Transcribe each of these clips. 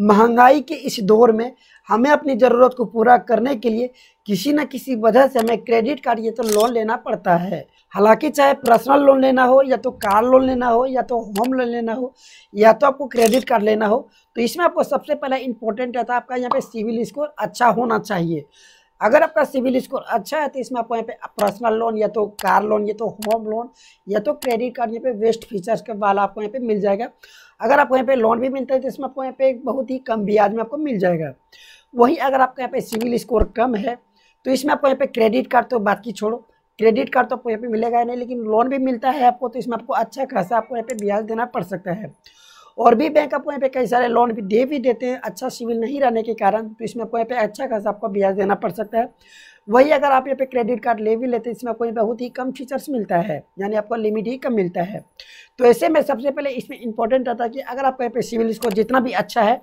महंगाई के इस दौर में हमें अपनी ज़रूरत को पूरा करने के लिए किसी न किसी वजह से हमें क्रेडिट कार्ड ये तो लोन लेना पड़ता है हालांकि चाहे पर्सनल लोन लेना हो या तो कार लोन लेना हो या तो होम लोन लेना हो या तो आपको क्रेडिट कार्ड लेना हो तो इसमें आपको सबसे पहला इंपॉर्टेंट रहता है आपका यहाँ पे सिविल स्कोर अच्छा होना चाहिए अगर आपका सिविल स्कोर अच्छा है तो इसमें आपको यहाँ पे पर्सनल लोन या तो कार लोन या तो होम लोन या तो क्रेडिट कार्ड यहाँ पे वेस्ट फीचर्स का वाला आपको यहाँ पे मिल जाएगा अगर आपको यहाँ पे लोन भी मिलता है तो इसमें आपको यहाँ पे बहुत ही कम ब्याज में आपको मिल जाएगा वहीं अगर आपके यहाँ पे सिविल स्कोर कम है तो इसमें आपको यहाँ पे क्रेडिट कार्ड तो बात की छोड़ो क्रेडिट कार्ड तो आपको यहाँ पे मिलेगा नहीं लेकिन लोन भी मिलता है आपको तो इसमें आपको अच्छा खासा आपको यहाँ पे ब्याज देना पड़ सकता है और भी बैंक आप वहीं पे कई सारे लोन भी दे भी देते हैं अच्छा सिविल नहीं रहने के कारण तो इसमें आप वहीं पे अच्छा खासा आपको ब्याज देना पड़ सकता है वही अगर आप यहाँ पे क्रेडिट कार्ड ले भी लेते हैं इसमें आपको बहुत ही कम फीचर्स मिलता है यानी आपको लिमिट ही कम मिलता है तो ऐसे में सबसे पहले इसमें इंपॉर्टेंट रहता है कि अगर आपको यहाँ पे सिविल स्कोर जितना भी अच्छा है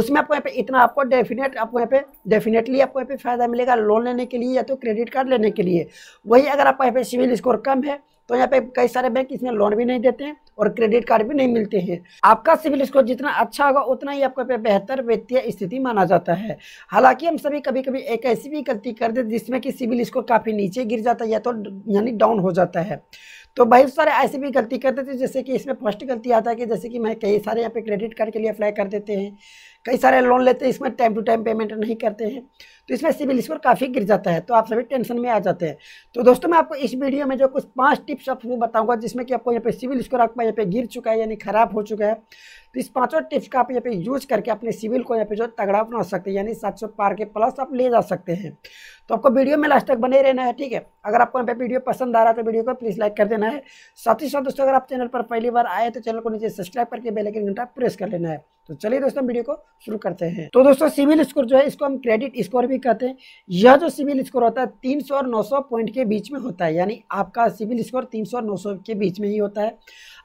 उसमें आपको यहाँ पे इतना आपको डेफिनेट आपको यहाँ पे डेफिनेटली आपको यहाँ पे फायदा मिलेगा लोन लेने के लिए या तो क्रेडिट कार्ड लेने के लिए वही अगर आपका यहाँ पे सिविल स्कोर कम है तो यहाँ पे कई सारे बैंक इसमें लोन भी नहीं देते हैं और क्रेडिट कार्ड भी नहीं मिलते हैं आपका सिविल स्कोर जितना अच्छा होगा उतना ही आपका बेहतर वित्तीय स्थिति माना जाता है हालांकि हम सभी कभी कभी एक ऐसी भी गलती कर दे जिसमें कि सिविल स्कोर काफ़ी नीचे गिर जाता है या तो यानी डाउन हो जाता है तो बहुत सारे ऐसे भी गलती कर देते जैसे कि इसमें फर्स्ट गलती आता है कि जैसे कि मैं कई सारे यहाँ पे क्रेडिट कार्ड के लिए अप्लाई कर देते हैं कई सारे लोन लेते हैं इसमें टाइम टू टाइम पेमेंट नहीं करते हैं तो इसमें सिविल स्कोर काफ़ी गिर जाता है तो आप सभी टेंशन में आ जाते हैं तो दोस्तों मैं आपको इस वीडियो में जो कुछ पाँच टिप्स आपको बताऊँगा जिसमें कि आपको यहाँ पे सिविल स्कोर आपका यहाँ पे गिर चुका है यानी ख़राब हो चुका है तो इस पाँचों टिप्स का आप यहाँ पे यूज करके अपने सिविल को यहाँ पे जो तगड़ा बना सकते हैं यानी सात सौ पार के प्लस आप ले जा सकते हैं तो आपको वीडियो में लास्ट तक बने रहना है ठीक है अगर आपको यहाँ पे वीडियो पसंद आ रहा है तो वीडियो को प्लीज़ लाइक कर देना है साथ ही साथ दोस्तों अगर आप चैनल पर पहली बार आए तो चैनल को नीचे सब्सक्राइब करके बेलाइकन घंटा प्रेस कर लेना है तो चलिए दोस्तों वीडियो को शुरू करते हैं तो दोस्तों सिविल स्कोर जो है इसको हम क्रेडिट स्कोर भी कहते हैं यह जो सिविल स्कोर होता है 300 और 900 पॉइंट के बीच में होता है यानी आपका सिविल स्कोर 300 और 900 के बीच में ही होता है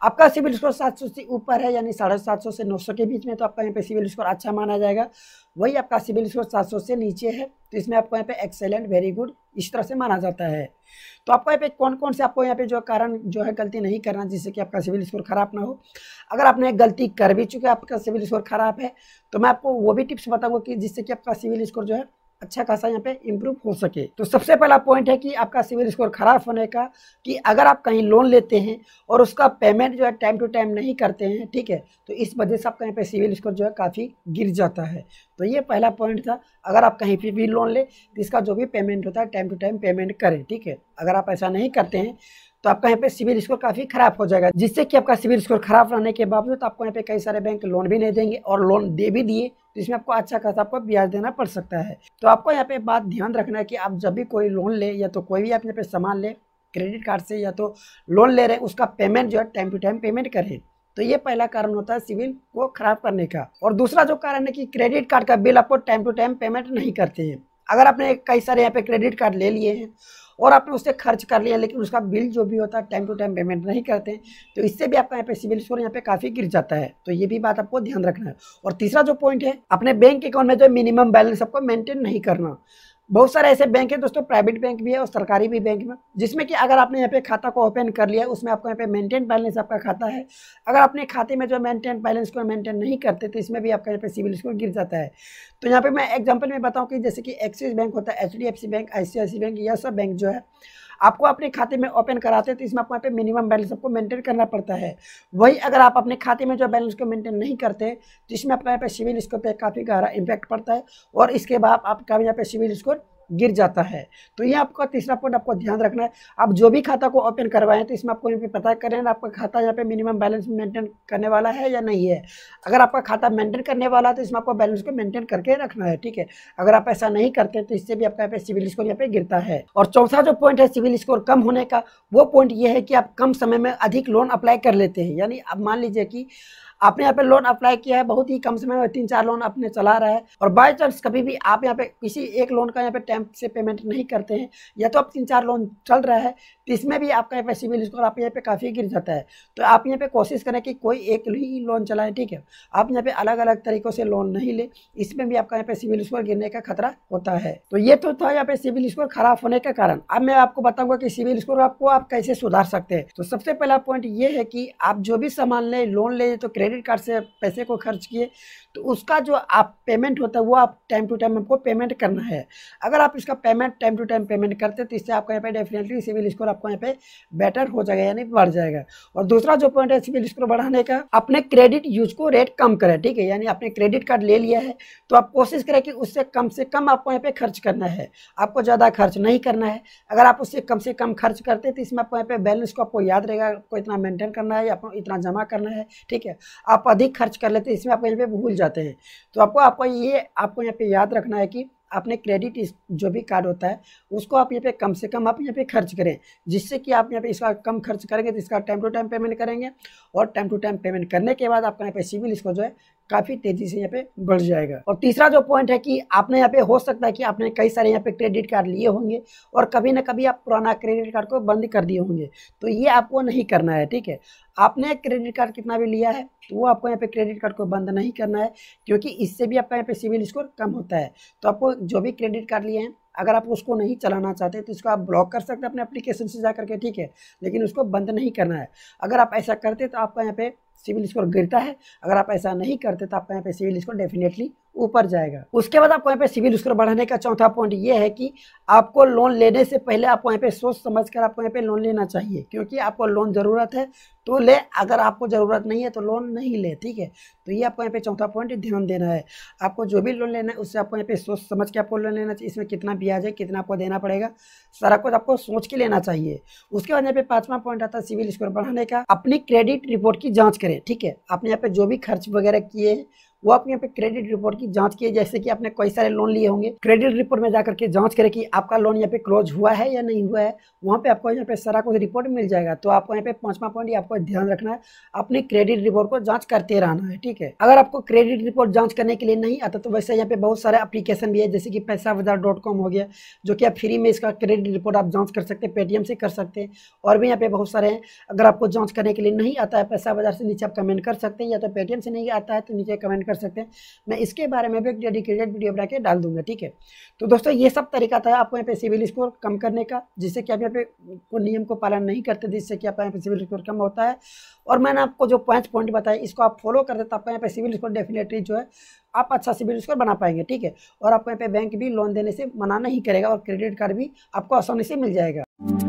आपका सिविल स्कोर 700 से ऊपर है यानी साढ़े सात से 900 के बीच में तो आपका यहाँ पे सिविल स्कोर अच्छा माना जाएगा वही आपका सिविल स्कोर सात से नीचे है तो इसमें आपको यहाँ पे एक्सेलेंट वेरी गुड इस तरह से माना जाता है तो आपको यहाँ पे कौन कौन से आपको यहाँ पे जो कारण जो है गलती नहीं करना जिससे कि आपका सिविल स्कोर खराब ना हो अगर आपने गलती कर भी चुके आपका सिविल स्कोर खराब है तो मैं आपको वो भी टिप्स बताऊंगा कि जिससे कि आपका सिविल स्कोर जो है अच्छा खासा यहाँ पे इम्प्रूव हो सके तो सबसे पहला पॉइंट है कि आपका सिविल स्कोर खराब होने का कि अगर आप कहीं लोन लेते हैं और उसका पेमेंट जो है टाइम टू टाइम नहीं करते हैं ठीक है तो इस वजह से आपका यहाँ पे सिविल स्कोर जो है काफ़ी गिर जाता है तो ये पहला पॉइंट था अगर आप कहीं पर भी लोन ले तो इसका जो भी पेमेंट होता है टाइम टू टाइम पेमेंट करें ठीक है अगर आप ऐसा नहीं करते हैं तो आपका यहाँ पे सिविल स्कोर काफ़ी खराब हो जाएगा जिससे कि आपका सिविल स्कोर खराब रहने के बावजूद आपको यहाँ पे कई सारे बैंक लोन भी नहीं देंगे और लोन दे भी दिए तो इसमें आपको अच्छा खासा आपको ब्याज देना पड़ सकता है तो आपको यहाँ पे बात ध्यान रखना है कि आप जब भी कोई लोन ले या तो कोई भी आप यहाँ पे सामान ले क्रेडिट कार्ड से या तो लोन ले रहे उसका पेमेंट जो है टाइम टू टाइम पेमेंट करें तो ये पहला कारण होता है सिविल को खराब करने का और दूसरा जो कारण है कि क्रेडिट कार्ड का बिल आपको टाइम टू टाइम पेमेंट नहीं करते हैं अगर आपने कई सारे यहाँ पे क्रेडिट कार्ड ले लिए हैं और आपने उससे खर्च कर लिया लेकिन उसका बिल जो भी होता है टाइम टू टाइम पेमेंट नहीं करते तो इससे भी आपका यहाँ पे सिविल स्कोर यहाँ पे काफ़ी गिर जाता है तो ये भी बात आपको ध्यान रखना है और तीसरा जो पॉइंट है अपने बैंक अकाउंट में जो मिनिमम बैलेंस आपको मेंटेन नहीं करना बहुत सारे ऐसे बैंक हैं दोस्तों प्राइवेट बैंक भी है और सरकारी भी बैंक में जिसमें कि अगर आपने यहाँ पे खाता को ओपन कर लिया उसमें आपको यहाँ पे मेंटेन बैलेंस आपका खाता है अगर अपने खाते में जो मेंटेन बैलेंस को मेंटेन नहीं करते तो इसमें भी आपका यहाँ पे सिविल स्कोर गिर जाता है तो यहाँ पे मैं एग्जाम्पल में बताऊँ कि जैसे कि एक्सिस बैंक होता है एच बैंक आई बैंक यह सब बैंक जो है आपको अपने खाते में ओपन कराते हैं तो इसमें आपको यहाँ पे मिनिमम बैलेंस आपको मेंटेन करना पड़ता है वही अगर आप अपने खाते में जो बैलेंस को मेंटेन नहीं करते तो इसमें आपका यहाँ पे सिविल स्कोर पे काफ़ी गहरा इम्पैक्ट पड़ता है और इसके बाद आपका यहाँ पे सिविल स्कोर गिर जाता है तो ये आपका तीसरा पॉइंट आपको ध्यान रखना है आप जो भी खाता को ओपन करवाएं तो इसमें आपको यहाँ पे पता करें आपका खाता यहाँ पे मिनिमम बैलेंस मेंटेन करने वाला है या नहीं है अगर आपका खाता मेंटेन करने वाला है तो इसमें आपको बैलेंस को मेंटेन करके रखना है ठीक है अगर आप ऐसा नहीं करते तो इससे भी आपका यहाँ पे सिविल स्कोर यहाँ पे गिरता है और चौथा जो पॉइंट है सिविल स्कोर कम होने का वो पॉइंट ये है कि आप कम समय में अधिक लोन अप्लाई कर लेते हैं यानी अब मान लीजिए कि आपने यहाँ पे लोन अप्लाई किया है बहुत ही कम समय में तीन चार लोन आपने चला रहा है और बाय चांस कभी भी आप यहाँ पे किसी एक लोन का यहाँ पे टाइम से पेमेंट नहीं करते हैं या तो आप तीन चार लोन चल रहा है तो इसमें भी आपका यहाँ पे सिविल स्कोर आप यहाँ पे काफ़ी गिर जाता है तो आप यहाँ पे कोशिश करें कि कोई एक ही लोन चलाएं ठीक है आप यहाँ पे अलग अलग तरीक़ों से लोन नहीं लें इसमें भी आपका यहाँ पे सिविल स्कोर गिरने का खतरा होता है तो ये तो था यहाँ पे सिविल स्कोर खराब होने का कारण अब मैं आपको बताऊंगा कि सिविल स्कोर आपको आप कैसे सुधार सकते हैं तो सबसे पहला पॉइंट ये है कि आप जो भी सामान लें लोन लें तो क्रेडिट क्रेडिट कार्ड से पैसे को खर्च किए तो उसका जो आप पेमेंट होता है वो आप टाइम टू टाइम आपको पेमेंट करना है अगर आप इसका payment time to time payment करते तो इससे आपका यहाँ पे डेफिनेटली सिविल स्कोर आपको यहाँ पे बेटर हो जाएगा यानी बढ़ जाएगा और दूसरा जो पॉइंट है सिविल स्कोर बढ़ाने का अपने क्रेडिट यूज को रेट कम करें ठीक है यानी आपने क्रेडिट कार्ड ले लिया है तो आप कोशिश करें कि उससे कम से कम आपको यहाँ पे खर्च करना है आपको ज़्यादा खर्च नहीं करना है अगर आप उससे कम से कम खर्च करते तो इसमें आपको यहाँ पे बैलेंस को आपको याद रहेगा आपको इतना मेंटेन करना है या आपको इतना जमा करना है ठीक है आप अधिक खर्च कर लेते हैं इसमें आप यहाँ पे भूल जाते हैं तो आपको आपको ये आपको यहाँ पे याद रखना है कि आपने क्रेडिट जो भी कार्ड होता है उसको आप यहाँ पे कम से कम आप यहाँ पे खर्च करें जिससे कि आप यहाँ पे इसका कम खर्च करेंगे तो इसका टाइम टू टाइम पेमेंट करेंगे और टाइम टू टाइम पेमेंट करने के बाद आपका यहाँ पे सिविल स्कोर जो है काफी तेजी से यहाँ पे बढ़ जाएगा और तीसरा जो पॉइंट है कि आपने यहाँ पे हो सकता है कि आपने कई सारे यहाँ पे क्रेडिट कार्ड लिए होंगे और कभी ना कभी आप पुराना क्रेडिट कार्ड को बंद कर दिए होंगे तो ये आपको नहीं करना है ठीक है आपने क्रेडिट कार्ड कितना भी लिया है तो वो आपको यहाँ पे क्रेडिट कार्ड को बंद नहीं करना है क्योंकि इससे भी आपका यहाँ पे सिविल स्कोर कम होता है तो आपको जो भी क्रेडिट कार्ड लिए हैं अगर आप उसको नहीं चलाना चाहते तो इसको आप ब्लॉक कर सकते हैं अपने एप्लीकेशन से जा करके ठीक है लेकिन उसको बंद नहीं करना है अगर आप ऐसा करते तो आपका यहाँ पे सिविल स्कोर गिरता है अगर आप ऐसा नहीं करते तो आपका यहाँ पे सिविल स्कोर डेफिनेटली ऊपर जाएगा उसके बाद आपको यहाँ पे सिविल स्कोर बढ़ाने का चौथा पॉइंट ये है कि आपको लोन लेने से पहले आपको यहाँ पे सोच समझ कर आपको यहाँ पे लोन लेना चाहिए क्योंकि आपको लोन ज़रूरत है तो ले अगर आपको ज़रूरत नहीं है तो लोन नहीं ले ठीक है तो ये आपको यहाँ पे चौथा पॉइंट ध्यान देना है आपको जो भी लोन लेना है उससे आपको यहाँ पे सोच समझ के आपको लोन लेना चाहिए इसमें कितना ब्याज है कितना आपको देना पड़ेगा सारा कुछ आपको सोच के लेना चाहिए उसके बाद यहाँ पे पांचवा पॉइंट आता है सिविल स्कोर बढ़ाने का अपनी क्रेडिट रिपोर्ट की जाँच करें ठीक है आपने यहाँ पे जो भी खर्च वगैरह किए हैं वो आप यहाँ पे क्रेडिट रिपोर्ट की जांच की जैसे कि आपने कई सारे लोन लिए होंगे क्रेडिट रिपोर्ट में जाकर के जांच करें कि आपका लोन यहाँ पे क्लोज हुआ है या नहीं हुआ है वहाँ पे आपको यहाँ पे सारा कुछ रिपोर्ट मिल जाएगा तो आपको यहाँ पे पांचवा पॉइंट आपको ध्यान रखना है अपनी क्रेडिट रिपोर्ट को जाँच करते रहना है ठीक है अगर आपको क्रेडिट रिपोर्ट जाँच करने के लिए नहीं आता तो वैसे यहाँ पे बहुत सारे अपलीकेशन भी है जैसे कि पैसा बाजार डॉट कॉम हो गया जो कि आप फ्री में इसका क्रेडिट रिपोर्ट आप जाँच कर सकते हैं पेटीएम से कर सकते हैं और भी यहाँ पे बहुत सारे हैं अगर आपको जाँच करने के लिए नहीं आता है पैसा बाजार से नीचे आप कमेंट कर सकते हैं या तो पेटीएम से नहीं आता है तो नीचे कमेंट कर कर सकते हैं मैं इसके बारे में भी एक डेडिकेटेड वीडियो बना के डाल दूंगा ठीक है तो दोस्तों ये सब तरीका था आपको यहाँ पे सिविल स्कोर कम करने का जिससे कि आप यहाँ पे को नियम को पालन नहीं करते जिससे कि आप यहाँ पे सिविल स्कोर कम होता है और मैंने आपको जो पाँच पॉइंट बताया इसको आप फॉलो कर देते आपको यहाँ पे सिविल स्कोर डेफिनेटली जो है आप अच्छा सिविल स्कोर बना पाएंगे ठीक है और आपको यहाँ पे बैंक भी लोन देने से मना नहीं करेगा और क्रेडिट कार्ड भी आपको आसानी से मिल जाएगा